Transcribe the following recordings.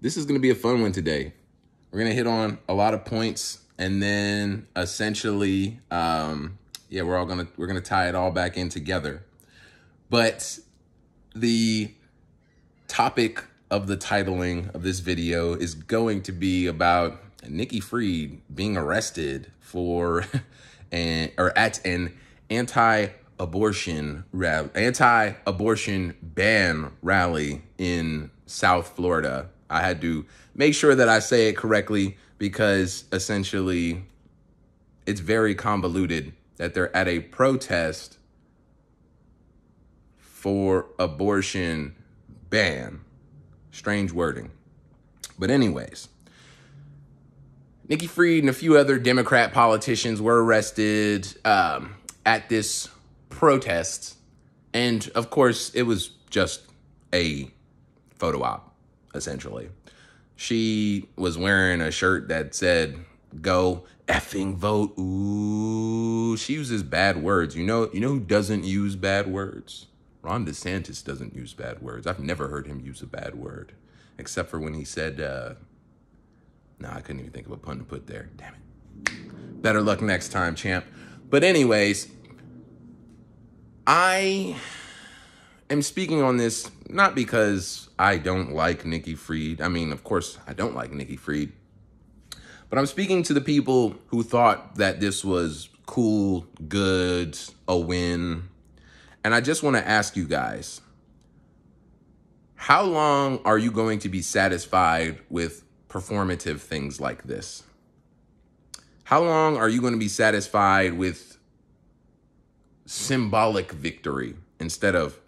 This is going to be a fun one today. We're going to hit on a lot of points and then essentially, um, yeah, we're all going to, we're going to tie it all back in together. But the topic of the titling of this video is going to be about Nikki Freed being arrested for an, or at an anti-abortion anti-abortion ban rally in South Florida. I had to make sure that I say it correctly because essentially it's very convoluted that they're at a protest for abortion ban. Strange wording. But, anyways, Nikki Freed and a few other Democrat politicians were arrested um, at this protest. And of course, it was just a photo op essentially. She was wearing a shirt that said, Go effing vote. Ooh, she uses bad words. You know, you know who doesn't use bad words? Ron DeSantis doesn't use bad words. I've never heard him use a bad word, except for when he said, uh, no, nah, I couldn't even think of a pun to put there. Damn it. Better luck next time, champ. But, anyways, I am speaking on this not because I don't like Nikki Freed. I mean, of course, I don't like Nikki Freed. But I'm speaking to the people who thought that this was cool, good, a win. And I just want to ask you guys how long are you going to be satisfied with performative things like this? How long are you going to be satisfied with symbolic victory? instead of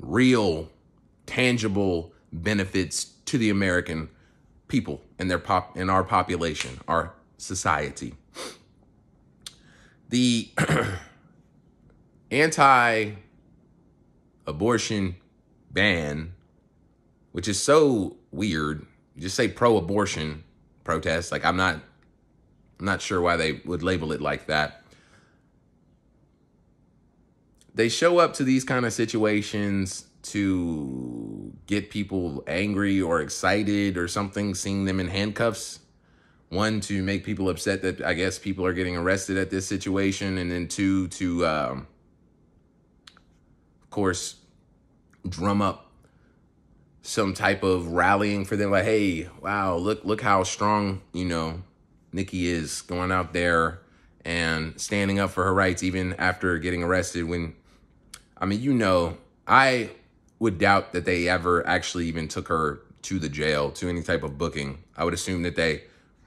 real, tangible benefits to the American people and their pop in our population, our society. The anti-abortion ban, which is so weird. You just say pro-abortion protest. Like I'm not I'm not sure why they would label it like that they show up to these kind of situations to get people angry or excited or something, seeing them in handcuffs. One, to make people upset that I guess people are getting arrested at this situation. And then two, to, um, of course, drum up some type of rallying for them. Like, hey, wow, look, look how strong, you know, Nikki is going out there and standing up for her rights, even after getting arrested when I mean, you know, I would doubt that they ever actually even took her to the jail to any type of booking. I would assume that they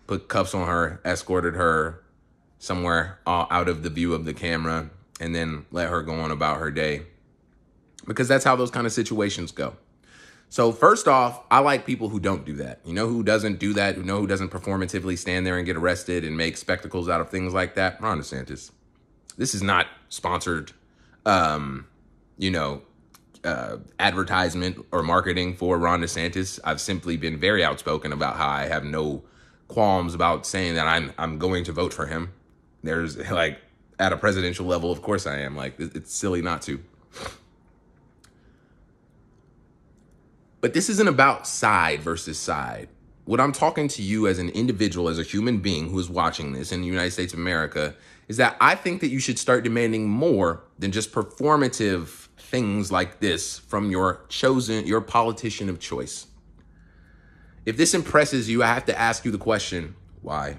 put cuffs on her, escorted her somewhere uh, out of the view of the camera, and then let her go on about her day. Because that's how those kind of situations go. So first off, I like people who don't do that. You know who doesn't do that? You know who doesn't performatively stand there and get arrested and make spectacles out of things like that? Ron DeSantis. This is not sponsored. Um, you know, uh, advertisement or marketing for Ron DeSantis. I've simply been very outspoken about how I have no qualms about saying that I'm I'm going to vote for him. There's like at a presidential level, of course I am. Like it's silly not to. But this isn't about side versus side. What I'm talking to you as an individual, as a human being who is watching this in the United States of America, is that I think that you should start demanding more than just performative things like this from your chosen, your politician of choice. If this impresses you, I have to ask you the question why?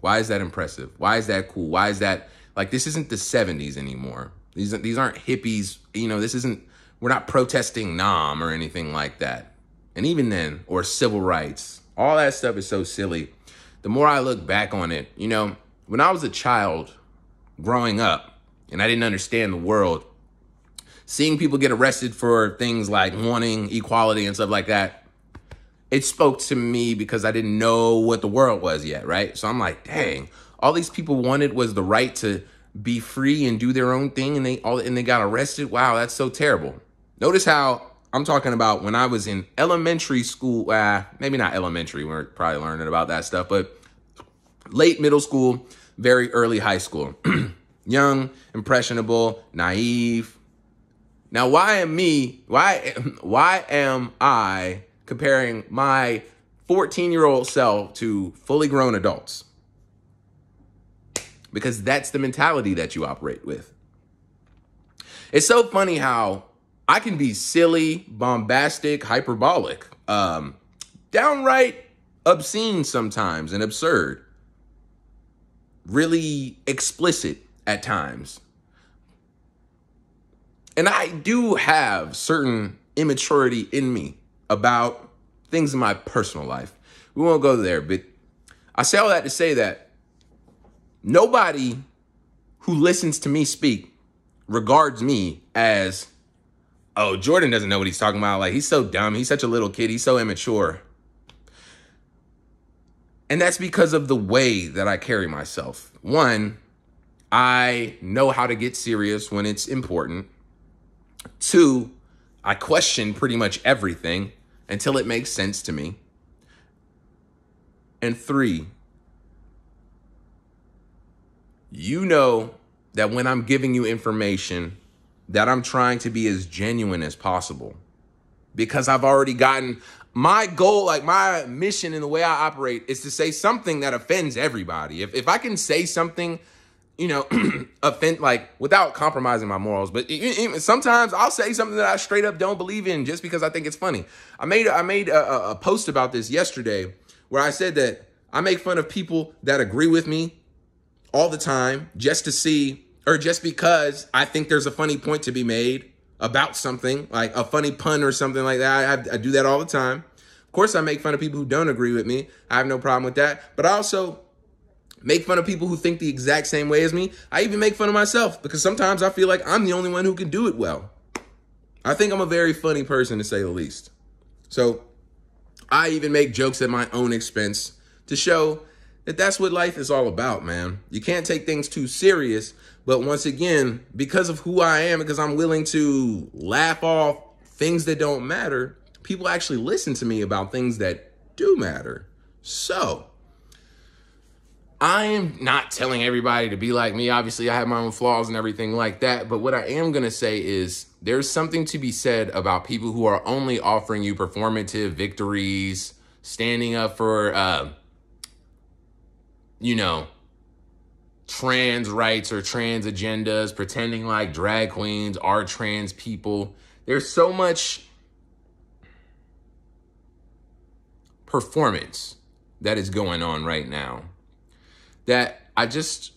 Why is that impressive? Why is that cool? Why is that like this isn't the 70s anymore? These, these aren't hippies. You know, this isn't, we're not protesting NOM or anything like that. And even then, or civil rights, all that stuff is so silly. The more I look back on it, you know, when I was a child growing up and I didn't understand the world, seeing people get arrested for things like wanting equality and stuff like that, it spoke to me because I didn't know what the world was yet, right? So I'm like, dang, all these people wanted was the right to be free and do their own thing and they all and they got arrested. Wow, that's so terrible. Notice how I'm talking about when I was in elementary school, uh, maybe not elementary, we are probably learning about that stuff, but late middle school, very early high school. Young, impressionable, naive, now, why am me? Why why am I comparing my 14-year-old self to fully grown adults? Because that's the mentality that you operate with. It's so funny how I can be silly, bombastic, hyperbolic, um, downright obscene sometimes and absurd, really explicit at times and I do have certain immaturity in me about things in my personal life. We won't go there, but I say all that to say that nobody who listens to me speak regards me as, oh, Jordan doesn't know what he's talking about. Like, he's so dumb. He's such a little kid. He's so immature. And that's because of the way that I carry myself. One, I know how to get serious when it's important. Two, I question pretty much everything until it makes sense to me. And three, you know that when I'm giving you information, that I'm trying to be as genuine as possible because I've already gotten my goal, like my mission in the way I operate is to say something that offends everybody. If, if I can say something you know, offend like without compromising my morals. But sometimes I'll say something that I straight up don't believe in just because I think it's funny. I made I made a, a post about this yesterday where I said that I make fun of people that agree with me all the time just to see or just because I think there's a funny point to be made about something like a funny pun or something like that. I, I do that all the time. Of course, I make fun of people who don't agree with me. I have no problem with that. But I also make fun of people who think the exact same way as me. I even make fun of myself because sometimes I feel like I'm the only one who can do it well. I think I'm a very funny person to say the least. So I even make jokes at my own expense to show that that's what life is all about, man. You can't take things too serious. But once again, because of who I am, because I'm willing to laugh off things that don't matter, people actually listen to me about things that do matter. So, I am not telling everybody to be like me. Obviously, I have my own flaws and everything like that. But what I am going to say is there's something to be said about people who are only offering you performative victories, standing up for, uh, you know, trans rights or trans agendas, pretending like drag queens are trans people. There's so much performance that is going on right now that I just,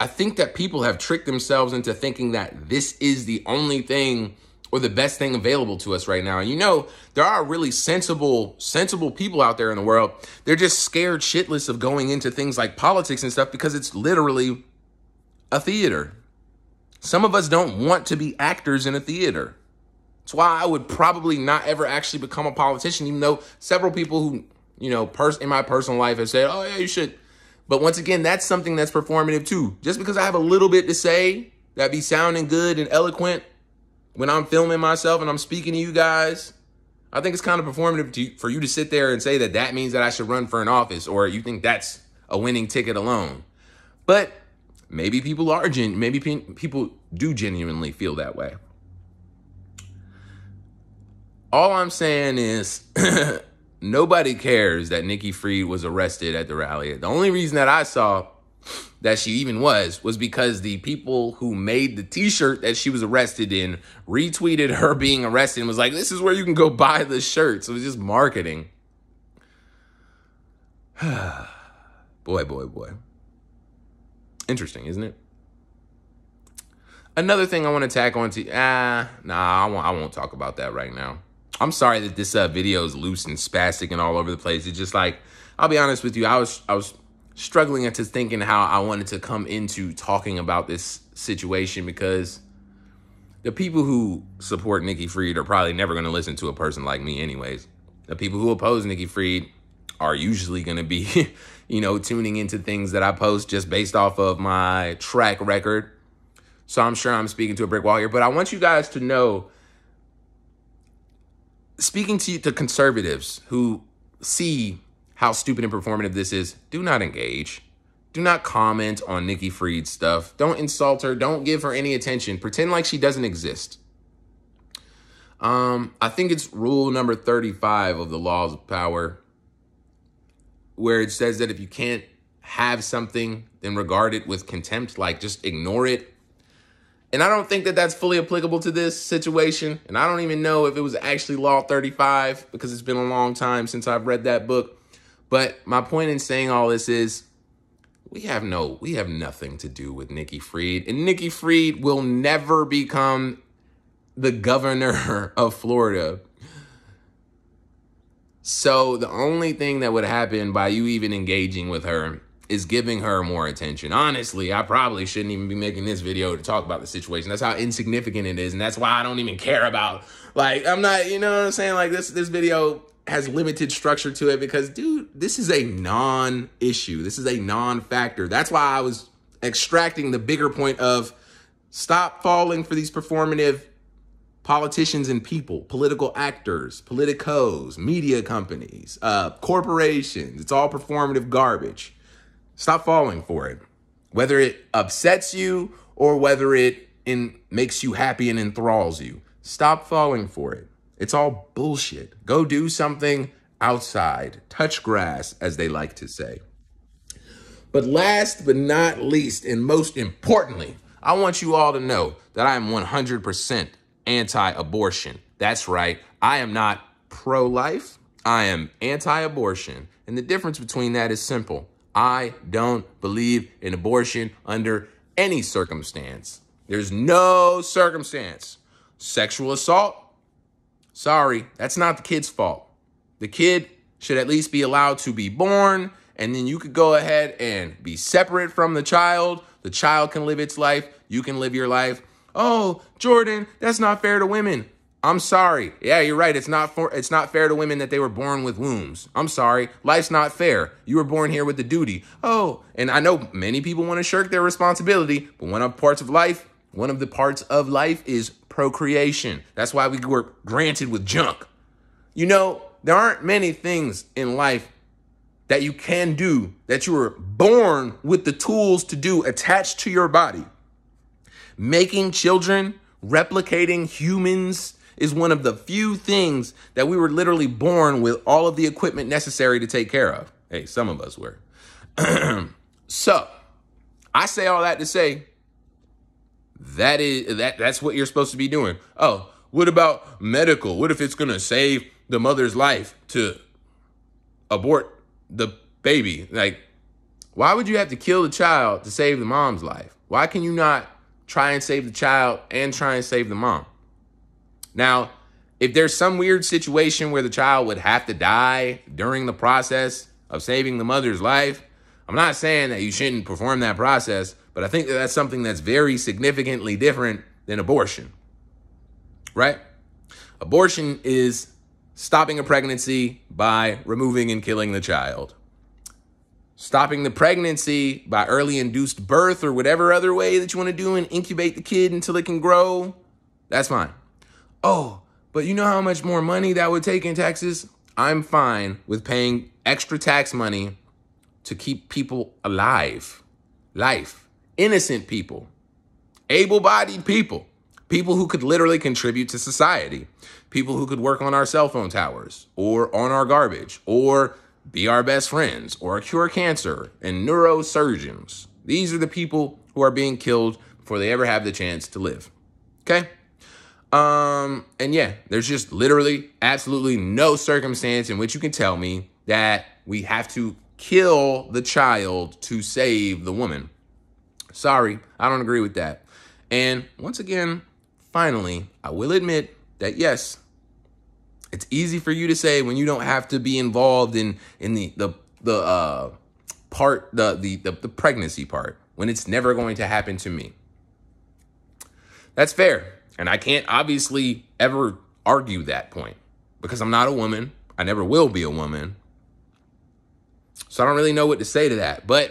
I think that people have tricked themselves into thinking that this is the only thing or the best thing available to us right now. And you know, there are really sensible, sensible people out there in the world. They're just scared shitless of going into things like politics and stuff because it's literally a theater. Some of us don't want to be actors in a theater. That's why I would probably not ever actually become a politician, even though several people who, you know, pers- in my personal life have said, oh, yeah, you should but once again, that's something that's performative too. Just because I have a little bit to say that be sounding good and eloquent when I'm filming myself and I'm speaking to you guys, I think it's kind of performative to, for you to sit there and say that that means that I should run for an office or you think that's a winning ticket alone. But maybe people are gen maybe pe people do genuinely feel that way. All I'm saying is nobody cares that Nikki Freed was arrested at the rally. The only reason that I saw that she even was was because the people who made the t-shirt that she was arrested in retweeted her being arrested and was like, this is where you can go buy the shirt. So it was just marketing. boy, boy, boy. Interesting, isn't it? Another thing I want to tack on to ah, nah, I won't, I won't talk about that right now. I'm sorry that this uh, video is loose and spastic and all over the place. It's just like, I'll be honest with you, I was I was struggling into thinking how I wanted to come into talking about this situation because the people who support Nikki Freed are probably never going to listen to a person like me anyways. The people who oppose Nikki Freed are usually going to be, you know, tuning into things that I post just based off of my track record. So I'm sure I'm speaking to a brick wall here, but I want you guys to know speaking to to conservatives who see how stupid and performative this is, do not engage. Do not comment on Nikki Freed's stuff. Don't insult her. Don't give her any attention. Pretend like she doesn't exist. Um, I think it's rule number 35 of the laws of power, where it says that if you can't have something, then regard it with contempt, like just ignore it and I don't think that that's fully applicable to this situation. And I don't even know if it was actually Law 35 because it's been a long time since I've read that book. But my point in saying all this is we have no, we have nothing to do with Nikki Freed. And Nikki Freed will never become the governor of Florida. So the only thing that would happen by you even engaging with her is giving her more attention. Honestly, I probably shouldn't even be making this video to talk about the situation. That's how insignificant it is, and that's why I don't even care about. Like, I'm not, you know what I'm saying? Like this this video has limited structure to it because dude, this is a non-issue. This is a non-factor. That's why I was extracting the bigger point of stop falling for these performative politicians and people, political actors, politicos, media companies, uh, corporations. It's all performative garbage. Stop falling for it. Whether it upsets you or whether it in, makes you happy and enthralls you, stop falling for it. It's all bullshit. Go do something outside, touch grass, as they like to say. But last but not least, and most importantly, I want you all to know that I am 100% anti abortion. That's right, I am not pro life, I am anti abortion. And the difference between that is simple I don't believe in abortion under any circumstance. There's no circumstance. Sexual assault, sorry, that's not the kid's fault. The kid should at least be allowed to be born, and then you could go ahead and be separate from the child. The child can live its life, you can live your life. Oh, Jordan, that's not fair to women. I'm sorry. Yeah, you're right. It's not for, it's not fair to women that they were born with wombs. I'm sorry. Life's not fair. You were born here with the duty. Oh, and I know many people want to shirk their responsibility, but one of parts of life, one of the parts of life is procreation. That's why we were granted with junk. You know, there aren't many things in life that you can do that you were born with the tools to do attached to your body. Making children, replicating humans, is one of the few things that we were literally born with all of the equipment necessary to take care of. Hey, some of us were. so, I say all that to say that is that that's what you're supposed to be doing. Oh, what about medical? What if it's going to save the mother's life to abort the baby? Like why would you have to kill the child to save the mom's life? Why can you not try and save the child and try and save the mom? Now, if there's some weird situation where the child would have to die during the process of saving the mother's life, I'm not saying that you shouldn't perform that process, but I think that that's something that's very significantly different than abortion, right? Abortion is stopping a pregnancy by removing and killing the child. Stopping the pregnancy by early induced birth or whatever other way that you want to do and incubate the kid until it can grow, that's fine oh, but you know how much more money that would take in taxes? I'm fine with paying extra tax money to keep people alive. Life. Innocent people. Able bodied people. People who could literally contribute to society. People who could work on our cell phone towers or on our garbage or be our best friends or cure cancer and neurosurgeons. These are the people who are being killed before they ever have the chance to live. Okay? Um, and yeah, there's just literally absolutely no circumstance in which you can tell me that we have to kill the child to save the woman. Sorry, I don't agree with that. And once again, finally, I will admit that yes, it's easy for you to say when you don't have to be involved in in the the the uh part the the the, the pregnancy part when it's never going to happen to me. That's fair. And I can't obviously ever argue that point because I'm not a woman. I never will be a woman. So I don't really know what to say to that, but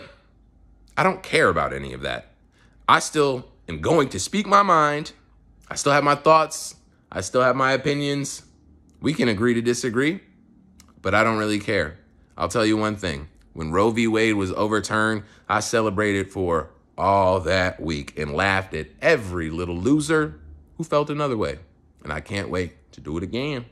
I don't care about any of that. I still am going to speak my mind. I still have my thoughts. I still have my opinions. We can agree to disagree, but I don't really care. I'll tell you one thing. When Roe v. Wade was overturned, I celebrated for all that week and laughed at every little loser who felt another way. And I can't wait to do it again.